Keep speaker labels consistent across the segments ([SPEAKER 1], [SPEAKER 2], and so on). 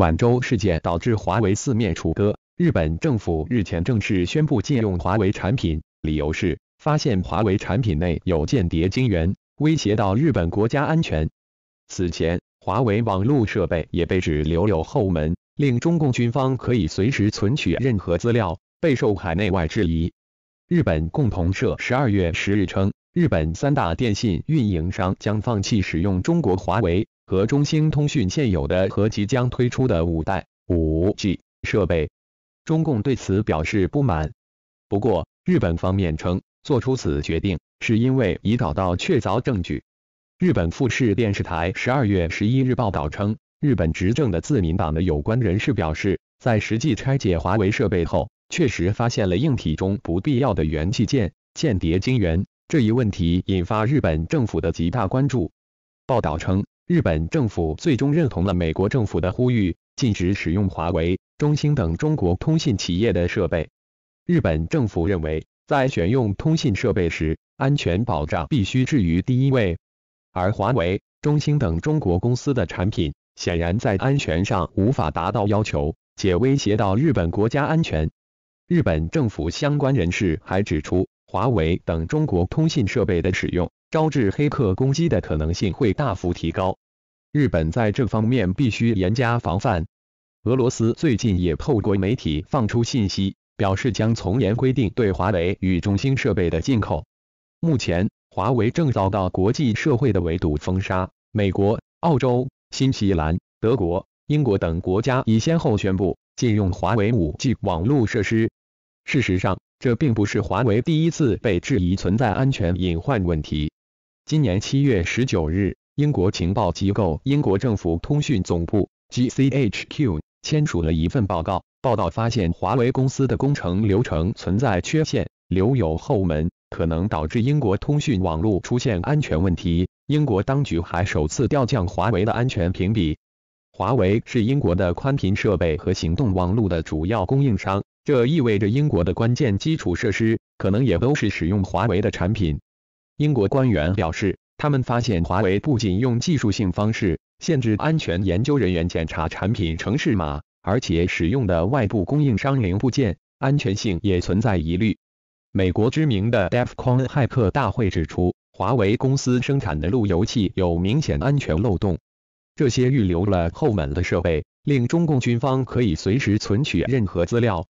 [SPEAKER 1] 晚周事件导致华为四面楚歌。日本政府日前正式宣布禁用华为产品，理由是发现华为产品内有间谍晶圆，威胁到日本国家安全。此前，华为网络设备也被指留有后门，令中共军方可以随时存取任何资料，备受海内外质疑。日本共同社十二月十日称，日本三大电信运营商将放弃使用中国华为。和中兴通讯现有的和即将推出的五代五 G 设备，中共对此表示不满。不过，日本方面称做出此决定是因为已找到确凿证据。日本富士电视台十二月十一日报道称，日本执政的自民党的有关人士表示，在实际拆解华为设备后，确实发现了硬体中不必要的元器件、间谍晶圆。这一问题引发日本政府的极大关注。报道称。日本政府最终认同了美国政府的呼吁，禁止使用华为、中兴等中国通信企业的设备。日本政府认为，在选用通信设备时，安全保障必须置于第一位。而华为、中兴等中国公司的产品，显然在安全上无法达到要求，且威胁到日本国家安全。日本政府相关人士还指出，华为等中国通信设备的使用，招致黑客攻击的可能性会大幅提高。日本在这方面必须严加防范。俄罗斯最近也透过媒体放出信息，表示将从严规定对华为与中兴设备的进口。目前，华为正遭到国际社会的围堵封杀，美国、澳洲、新西兰、德国、英国等国家已先后宣布禁用华为 5G 网络设施。事实上，这并不是华为第一次被质疑存在安全隐患问题。今年七月十九日。英国情报机构英国政府通讯总部 （GCHQ） 签署了一份报告，报道发现华为公司的工程流程存在缺陷，留有后门，可能导致英国通讯网络出现安全问题。英国当局还首次调降华为的安全评比。华为是英国的宽频设备和行动网络的主要供应商，这意味着英国的关键基础设施可能也都是使用华为的产品。英国官员表示。他们发现，华为不仅用技术性方式限制安全研究人员检查产品城市码，而且使用的外部供应商零部件安全性也存在疑虑。美国知名的 Defcon 骇客大会指出，华为公司生产的路由器有明显安全漏洞，这些预留了后门的设备令中共军方可以随时存取任何资料。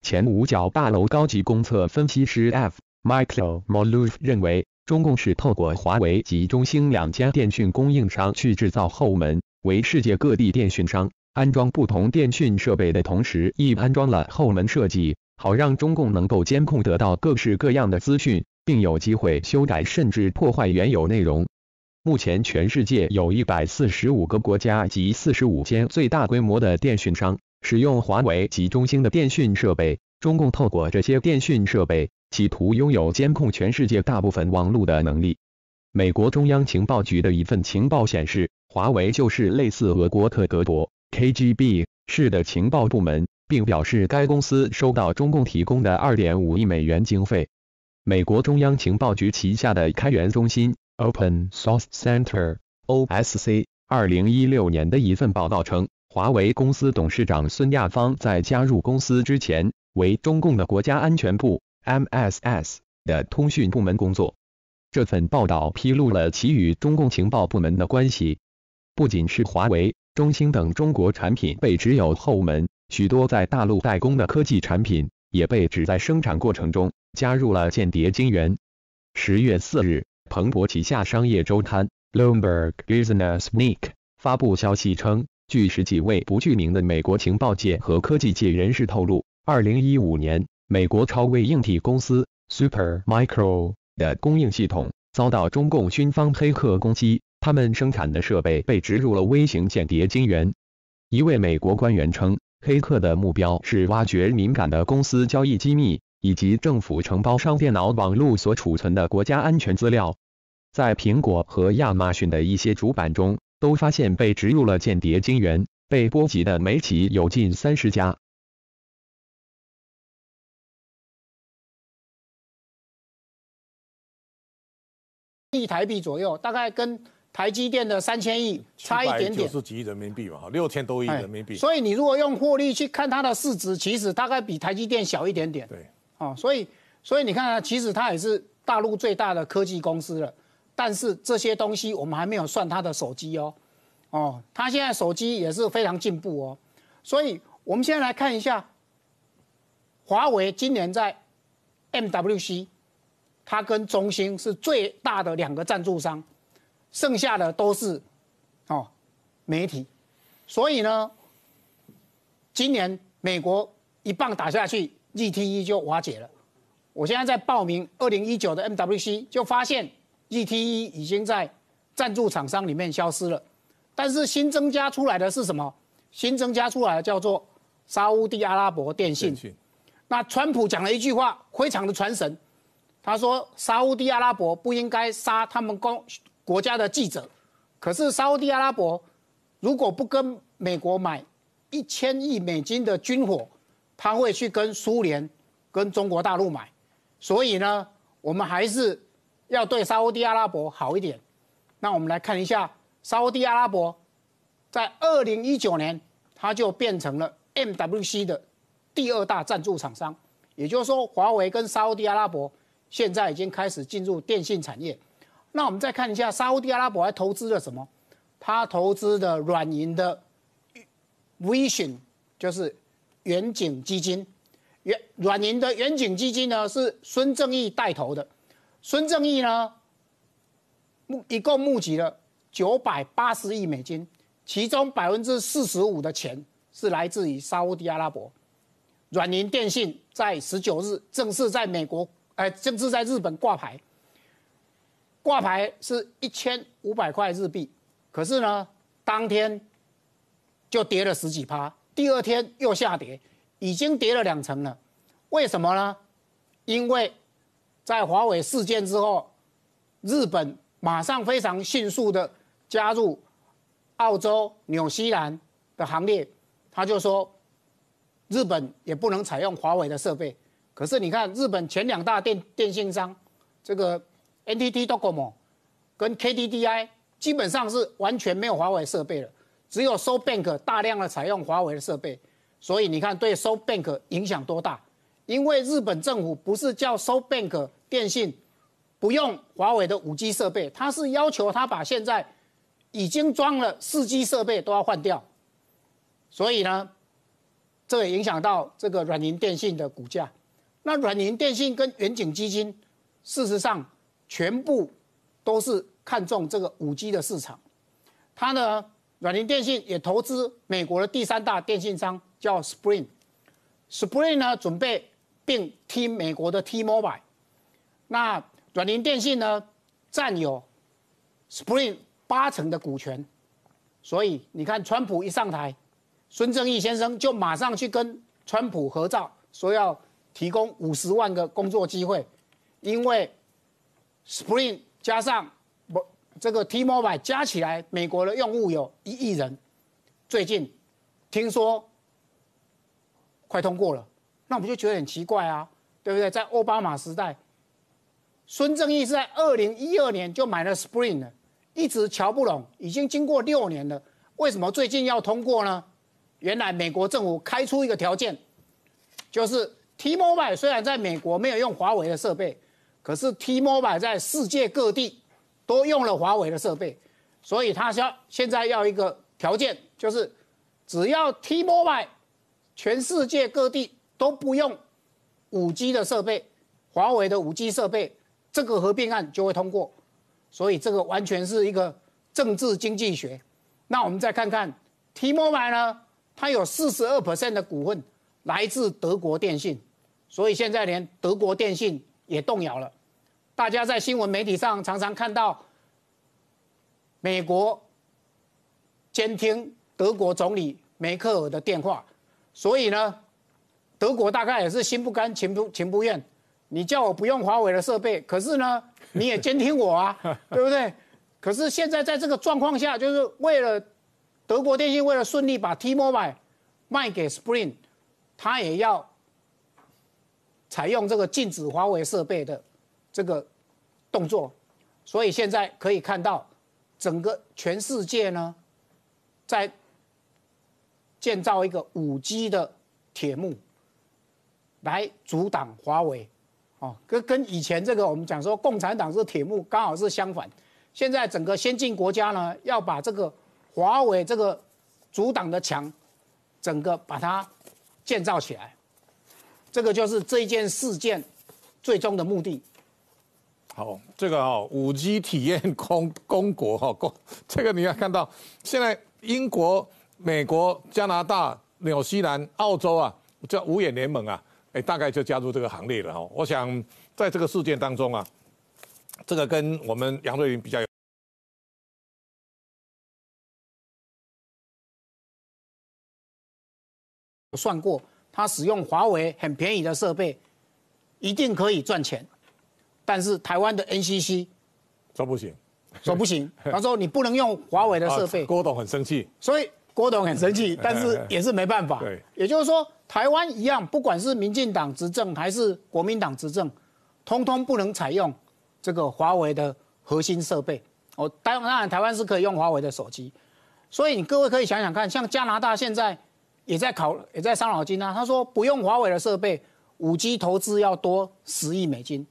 [SPEAKER 1] 前五角大楼高级公测分析师 F. Michael Maluf 认为。中共是透过华为及中兴两家电讯供应商去制造后门，为世界各地电讯商安装不同电讯设备的同时，亦安装了后门设计，好让中共能够监控得到各式各样的资讯，并有机会修改甚至破坏原有内容。目前全世界有一百四十五个国家及四十五间最大规模的电讯商使用华为及中兴的电讯设备，中共透过这些电讯设备。企图拥有监控全世界大部分网络的能力。美国中央情报局的一份情报显示，华为就是类似俄国特格博 k g b 式的情报部门，并表示该公司收到中共提供的2.5亿美元经费。美国中央情报局旗下的开源中心 （Open Source Center, OSC）2016 年的一份报道称，华为公司董事长孙亚芳在加入公司之前为中共的国家安全部。MSS 的通讯部门工作。这份报道披露了其与中共情报部门的关系。不仅是华为、中兴等中国产品被指有后门，许多在大陆代工的科技产品也被指在生产过程中加入了间谍晶圆。十月四日，彭博旗下商业周刊《Loomberg Business Week》发布消息称，据十几位不具名的美国情报界和科技界人士透露，二零一五年。美国超微硬体公司 （Supermicro） 的供应系统遭到中共军方黑客攻击，他们生产的设备被植入了微型间谍晶圆。一位美国官员称，黑客的目标是挖掘敏感的公司交易机密以及政府承包商电脑网络所储存的国家安全资料。在苹果和亚马逊的一些主板中都发现被植入了间谍晶圆。被波及的媒体有近三十家。
[SPEAKER 2] 台币左右，大概跟台积电的三千亿差一点点，就是
[SPEAKER 3] 几亿人民币嘛，六千多亿人民币。所以
[SPEAKER 2] 你如果用获利去看它的市值，其实大概比台积电小一点点。对，啊，所以，所以你看啊，其实它也是大陆最大的科技公司了。但是这些东西我们还没有算它的手机哦，哦，它现在手机也是非常进步哦。所以我们现在来看一下，华为今年在 MWC。他跟中兴是最大的两个赞助商，剩下的都是哦媒体，所以呢，今年美国一棒打下去 g t e 就瓦解了。我现在在报名二零一九的 MWC，就发现 g t e 已经在赞助厂商里面消失了。但是新增加出来的是什么？新增加出来的叫做沙地阿拉伯电信。那川普讲了一句话，非常的传神。他说：“沙地阿拉伯不应该杀他们公国家的记者。”可是，沙地阿拉伯如果不跟美国买一千亿美金的军火，他会去跟苏联、跟中国大陆买。所以呢，我们还是要对沙地阿拉伯好一点。那我们来看一下，沙地阿拉伯在二零一九年，它就变成了 MWC 的第二大赞助厂商。也就是说，华为跟沙地阿拉伯。现在已经开始进入电信产业。那我们再看一下沙地阿拉伯还投资了什么？他投资的软银的 Vision 就是远景基金。软软银的远景基金呢，是孙正义带头的。孙正义呢，募一共募集了九百八十亿美金，其中百分之四十五的钱是来自于沙地阿拉伯。软银电信在十九日正式在美国。哎，甚至在日本挂牌，挂牌是一千五百块日币，可是呢，当天就跌了十几趴，第二天又下跌，已经跌了两成了。为什么呢？因为在华为事件之后，日本马上非常迅速的加入澳洲、纽西兰的行列，他就说，日本也不能采用华为的设备。可是你看，日本前两大电电信商，这个 NTT DoCoMo，跟 KDDI，基本上是完全没有华为设备了，只有 SoftBank 大量的采用华为的设备，所以你看对 SoftBank 影响多大？因为日本政府不是叫 SoftBank 电信不用华为的五 G 设备，他是要求他把现在已经装了四 G 设备都要换掉，所以呢，这也影响到这个软银电信的股价。那软银、电信跟远景基金，事实上全部都是看中这个五 G 的市场。它呢，软银电信也投资美国的第三大电信商叫 Spring。Spring 呢准备并 T 美国的 T-Mobile。那软银电信呢占有 Spring 八成的股权，所以你看川普一上台，孙正义先生就马上去跟川普合照，说要。提供五十万个工作机会，因为 s p r i n g 加上不这个 T-Mobile 加起来，美国的用户有一亿人。最近听说快通过了，那我们就觉得很奇怪啊，对不对？在奥巴马时代，孙正义是在二零一二年就买了 s p r i n g 的，一直瞧不拢，已经经过六年了，为什么最近要通过呢？原来美国政府开出一个条件，就是。T-Mobile 虽然在美国没有用华为的设备，可是 T-Mobile 在世界各地都用了华为的设备，所以它要现在要一个条件，就是只要 T-Mobile 全世界各地都不用五 G 的设备，华为的五 G 设备，这个合并案就会通过。所以这个完全是一个政治经济学。那我们再看看 T-Mobile 呢，它有四十二的股份来自德国电信。所以现在连德国电信也动摇了。大家在新闻媒体上常常看到，美国监听德国总理梅克尔的电话。所以呢，德国大概也是心不甘情不情不愿。你叫我不用华为的设备，可是呢，你也监听我啊，对不对？可是现在在这个状况下，就是为了德国电信，为了顺利把 T Mobile 卖给 Spring，他也要。采用这个禁止华为设备的这个动作，所以现在可以看到，整个全世界呢，在建造一个五 G 的铁幕来阻挡华为，哦，跟跟以前这个我们讲说共产党是铁幕，刚好是相反。现在整个先进国家呢，要把这个华为这个阻挡的墙，整个把它建造起来。这个就是这一件事件最终的目的。
[SPEAKER 3] 好，这个哈，五 G 体验公公国哈，公这个你要看到，现在英国、美国、加拿大、纽西兰、澳洲啊，这五眼联盟啊，哎，大概就加入这个行列了哈。我想在这个事件当中啊，这个跟我们杨瑞云比较有
[SPEAKER 2] 算过。他使用华为很便宜的设备，一定可以赚钱，但是台湾的 NCC，说不行，说不行。他说你不能用华为的设备。郭董很生气，所以郭董很生气，但是也是没办法。对，也就是说台湾一样，不管是民进党执政还是国民党执政，通通不能采用这个华为的核心设备。哦，当然台湾是可以用华为的手机，所以你各位可以想想看，像加拿大现在。也在考，也在伤脑筋啊。他说不用华为的设备，五 G 投资要多十亿美金。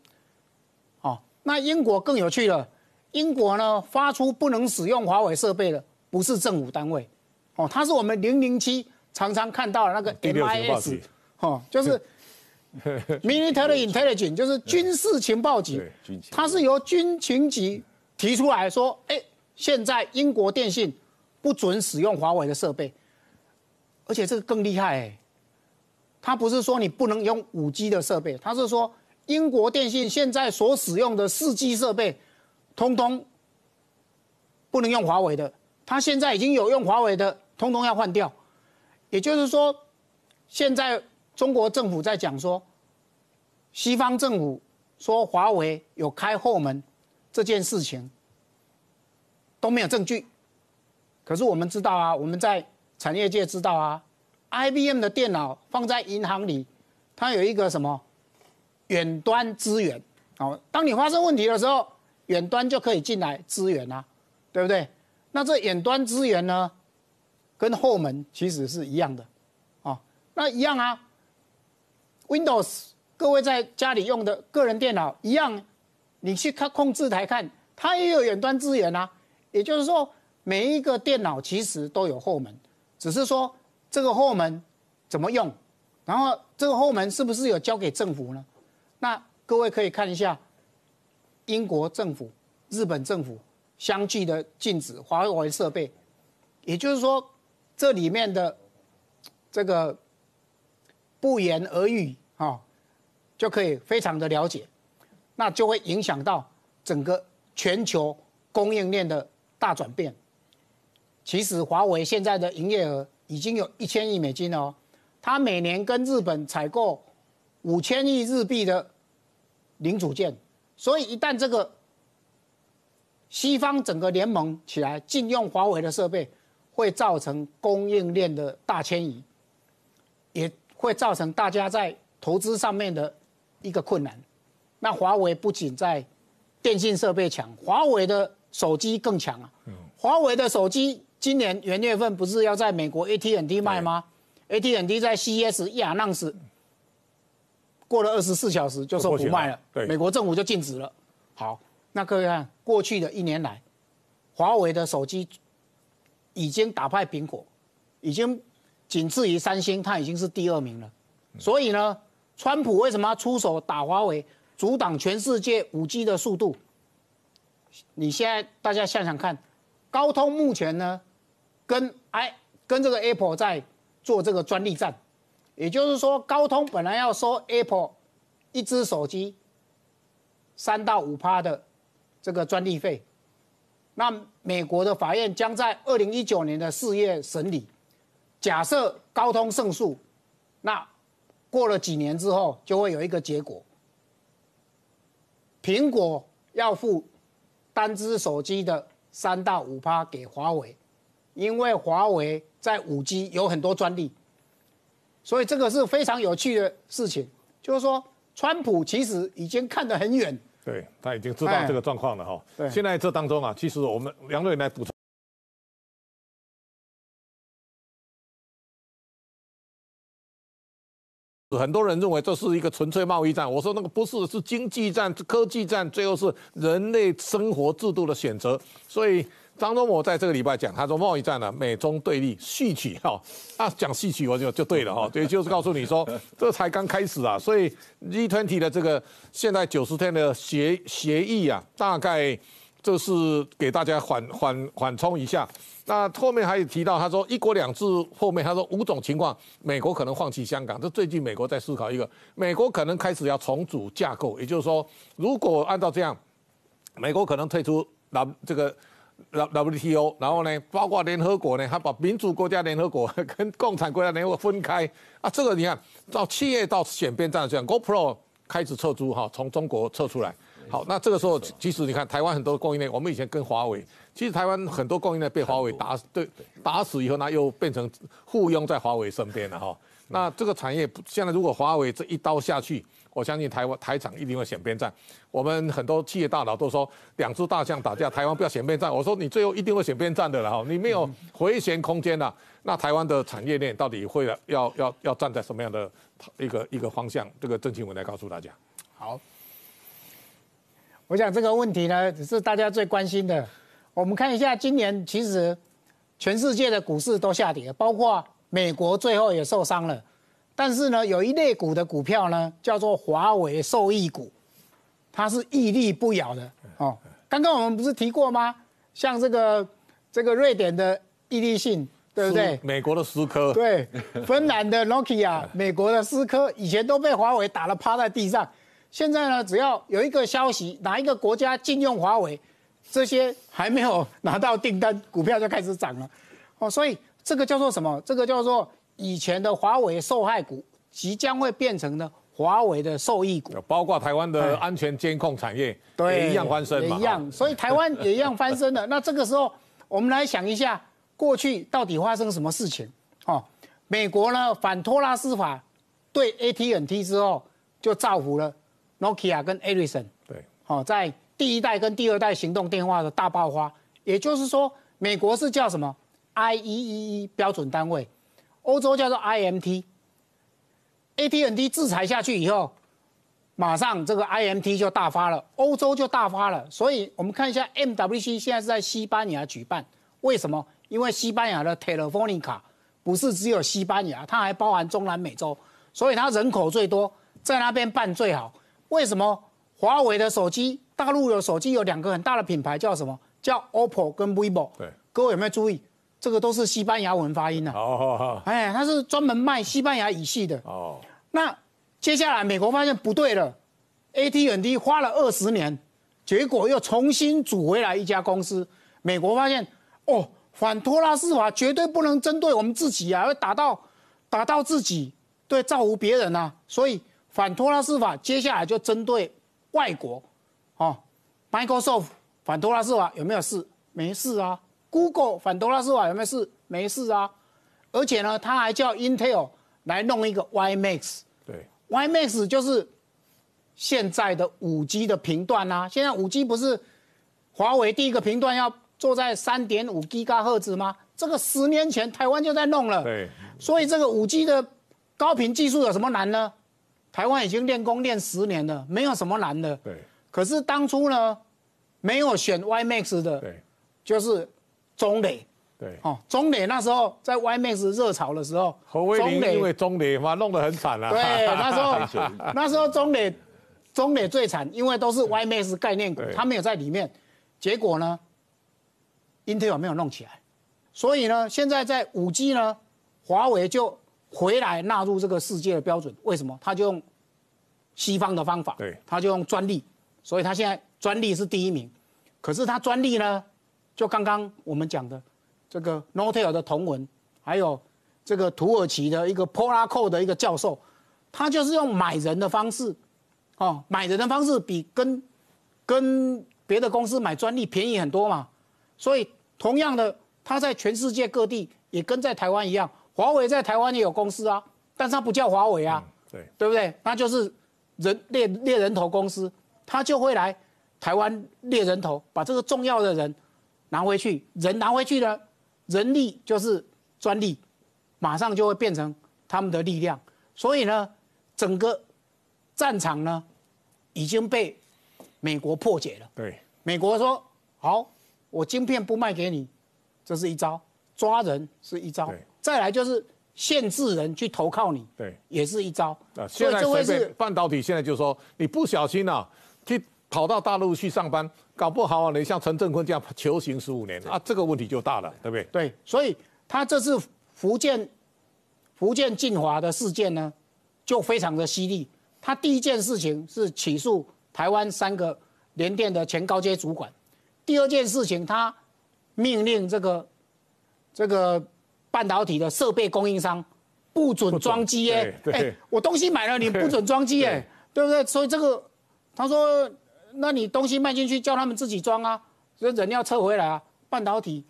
[SPEAKER 2] 哦，那英国更有趣了。英国呢，发出不能使用华为设备的，不是政府单位，哦，它是我们零零七常常看到的那个 m i s 哦，就是 m i n i t t r y Intelligence，就是军事情报局。它是由军情局提出来说，哎，现在英国电信不准使用华为的设备。而且这个更厉害，他不是说你不能用五 G 的设备，他是说英国电信现在所使用的四 G 设备，通通不能用华为的。他现在已经有用华为的，通通要换掉。也就是说，现在中国政府在讲说，西方政府说华为有开后门这件事情都没有证据。可是我们知道啊，我们在。产业界知道啊，IBM 的电脑放在银行里，它有一个什么远端资源哦，当你发生问题的时候，远端就可以进来支援啊，对不对？那这远端资源呢，跟后门其实是一样的哦，那一样啊，Windows 各位在家里用的个人电脑一样，你去看控制台看，它也有远端资源啊。也就是说，每一个电脑其实都有后门。只是说这个后门怎么用，然后这个后门是不是有交给政府呢？那各位可以看一下，英国政府、日本政府相继的禁止华为设备，也就是说这里面的这个不言而喻，哦，就可以非常的了解，那就会影响到整个全球供应链的大转变。其实华为现在的营业额已经有一千亿美金了，它每年跟日本采购五千亿日币的零组件，所以一旦这个西方整个联盟起来禁用华为的设备，会造成供应链的大迁移，也会造成大家在投资上面的一个困难。那华为不仅在电信设备强，华为的手机更强啊，华为的手机。今年元月份不是要在美国 AT&T 卖吗？AT&T 在 CES 亚纳斯过了二十四小时就说不卖了，美国政府就禁止了。好，那各位看过去的一年来，华为的手机已经打败苹果，已经仅次于三星，它已经是第二名了。所以呢，川普为什么要出手打华为，阻挡全世界五 G 的速度？你现在大家想想看，高通目前呢？跟哎，跟这个 Apple 在做这个专利战，也就是说，高通本来要收 Apple 一只手机三到五趴的这个专利费，那美国的法院将在二零一九年的四月审理。假设高通胜诉，那过了几年之后就会有一个结果：苹果要付单只手机的三到五趴给华为。因为华为在五 G 有很多专利，所以这个是非常有趣的事情。就是说，川普其实已经看得很远，
[SPEAKER 3] 对他已经知道这个状况了哈。现在这当中啊，其实我们个瑞来补充，很多人认为这是一个纯粹贸易战，我说那个不是，是经济战、科技战，最后是人类生活制度的选择，所以。张忠谋在这个礼拜讲，他说贸易战呢，美中对立序曲哈，啊，讲序曲我就就对了哈，对，就是告诉你说，这才刚开始啊，所以 G twenty 的这个现在九十天的协协议啊，大概这是给大家缓缓缓冲一下。那后面还有提到，他说一国两制后面他说五种情况，美国可能放弃香港，这最近美国在思考一个，美国可能开始要重组架构，也就是说，如果按照这样，美国可能退出那这个。W W T O，然后呢，包括联合国呢，他把民主国家联合国 跟共产国家联合国分开啊。这个你看到企业到选边站，这样 Go Pro 开始撤出哈，从中国撤出来。好，那这个时候其实你看台湾很多供应链，我们以前跟华为，其实台湾很多供应链被华为打对打死以后呢，又变成附庸在华为身边了哈。那这个产业现在如果华为这一刀下去。我相信台湾台场一定会选边站。我们很多企业大佬都说，两只大象打架，台湾不要选边站。我说你最后一定会选边站的了哈，你没有回旋空间了。那台湾的产业链到底会要要要站在什么样的一个一个方向？这个郑清文来告诉大家。
[SPEAKER 2] 好，我想这个问题呢只是大家最关心的。我们看一下，今年其实全世界的股市都下跌，包括美国最后也受伤了。但是呢，有一类股的股票呢，叫做华为受益股，它是屹立不摇的哦。刚刚我们不是提过吗？像这个这个瑞典的毅力信，对不对？
[SPEAKER 3] 美国的思科，对，芬
[SPEAKER 2] 兰的 Nokia，美国的思科以前都被华为打了趴在地上，现在呢，只要有一个消息，哪一个国家禁用华为，这些还没有拿到订单股票就开始涨了哦。所以这个叫做什么？这个叫做。以前的华为受害股，即将会变成呢华为的受益股，包括台湾的安全监
[SPEAKER 3] 控产业对，一样翻身嘛，
[SPEAKER 2] 所以台湾也一样翻身了。那这个时候，我们来想一下，过去到底发生什么事情？哦，美国呢反托拉斯法对 AT&T 之后，就造福了 Nokia 跟 Ericsson。对，哦，在第一代跟第二代行动电话的大爆发，也就是说，美国是叫什么 IEEE 标准单位。欧洲叫做 I M T，A T N T 制裁下去以后，马上这个 I M T 就大发了，欧洲就大发了。所以我们看一下 M W C 现在是在西班牙举办，为什么？因为西班牙的 Telefonica 不是只有西班牙，它还包含中南美洲，所以它人口最多，在那边办最好。为什么？华为的手机，大陆的手机有两个很大的品牌叫什么？叫 OPPO 跟 VIVO。对，各位有没有注意？这个都是西班牙文发音的。哦哦哎，他是专门卖西班牙语系的。哦。那接下来美国发现不对了，AT&T 花了二十年，结果又重新组回来一家公司。美国发现，哦，反托拉斯法绝对不能针对我们自己啊，要打到打到自己，对造福别人啊。所以反托拉斯法接下来就针对外国，哦，Microsoft 反托拉斯法有没有事？没事啊。Google 反多拉斯瓦有没有事？没事啊，而且呢，他还叫 Intel 来弄一个 Y Max，对，Y Max 就是现在的五 G 的频段呐。现在五 G 不是华为第一个频段要做在三点五 g 赫兹吗？这个十年前台湾就在弄了，对。所以这个五 G 的高频技术有什么难呢？台湾已经练功练十年了，没有什么难的。对。可是当初呢，没有选 Y Max 的，对，就是。中磊，对哦，中磊那时候在 y m x 热潮的时候，中磊因为中磊
[SPEAKER 3] 嘛弄得很惨啊。对，那时候 那
[SPEAKER 2] 时候中磊，中磊最惨，因为都是 y m x 概念股，他没有在里面。结果呢，Intel 没有弄起来，所以呢，现在在五 g 呢，华为就回来纳入这个世界的标准。为什么？他就用西方的方法，对，他就用专利，所以他现在专利是第一名，可是他专利呢？就刚刚我们讲的，这个诺泰 l 的同文，还有这个土耳其的一个 p o l a r c o 的一个教授，他就是用买人的方式，哦，买人的方式比跟跟别的公司买专利便宜很多嘛。所以同样的，他在全世界各地也跟在台湾一样，华为在台湾也有公司啊，但他不叫华为啊，对对不对？那就是人猎猎人头公司，他就会来台湾猎人头，把这个重要的人。拿回去，人拿回去呢，人力就是专利，马上就会变成他们的力量。所以呢，整个战场呢已经被美国破解了。对，美国说好，我晶片不卖给你，这是一招；抓人是一招；再来就是限制人去投靠你，对，也是一招。
[SPEAKER 3] 啊，所以就会是半导体。现在就是说，你不小心啊，去跑到大陆去上班。搞不好你像陈振坤这样求刑十五年啊，这个问题就大
[SPEAKER 2] 了，对不对？对，所以他这次福建福建晋华的事件呢，就非常的犀利。他第一件事情是起诉台湾三个联电的前高阶主管，第二件事情他命令这个这个半导体的设备供应商不准装机哎，我东西买了你不准装机哎，对不对？所以这个他说。那你东西卖进去，叫他们自己装啊！所以人要撤回来啊。半导体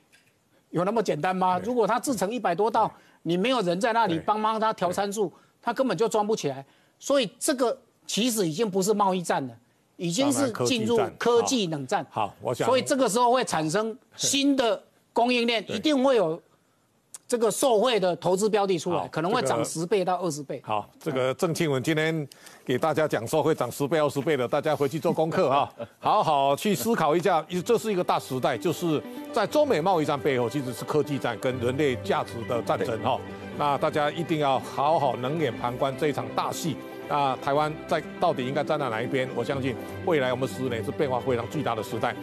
[SPEAKER 2] 有那么简单吗？如果他制成一百多道，你没有人在那里帮忙他调参数，他根本就装不起来。所以这个其实已经不是贸易战了，已经是进入科技冷战。好，我想。所以这个时候会产生新的供应链，一定会有。这个受惠的投资标的出来，可能会涨十倍到二十倍。
[SPEAKER 3] 好，这个郑庆文今天给大家讲说，会涨十倍二十倍的，大家回去做功课哈，好好去思考一下。这是一个大时代，就是在中美贸易战背后，其实是科技战跟人类价值的战争哈。那大家一定要好好冷眼旁观这一场大戏。那台湾在到底应该站在哪一边？我相信未来我们十年是变化非常巨大的时代。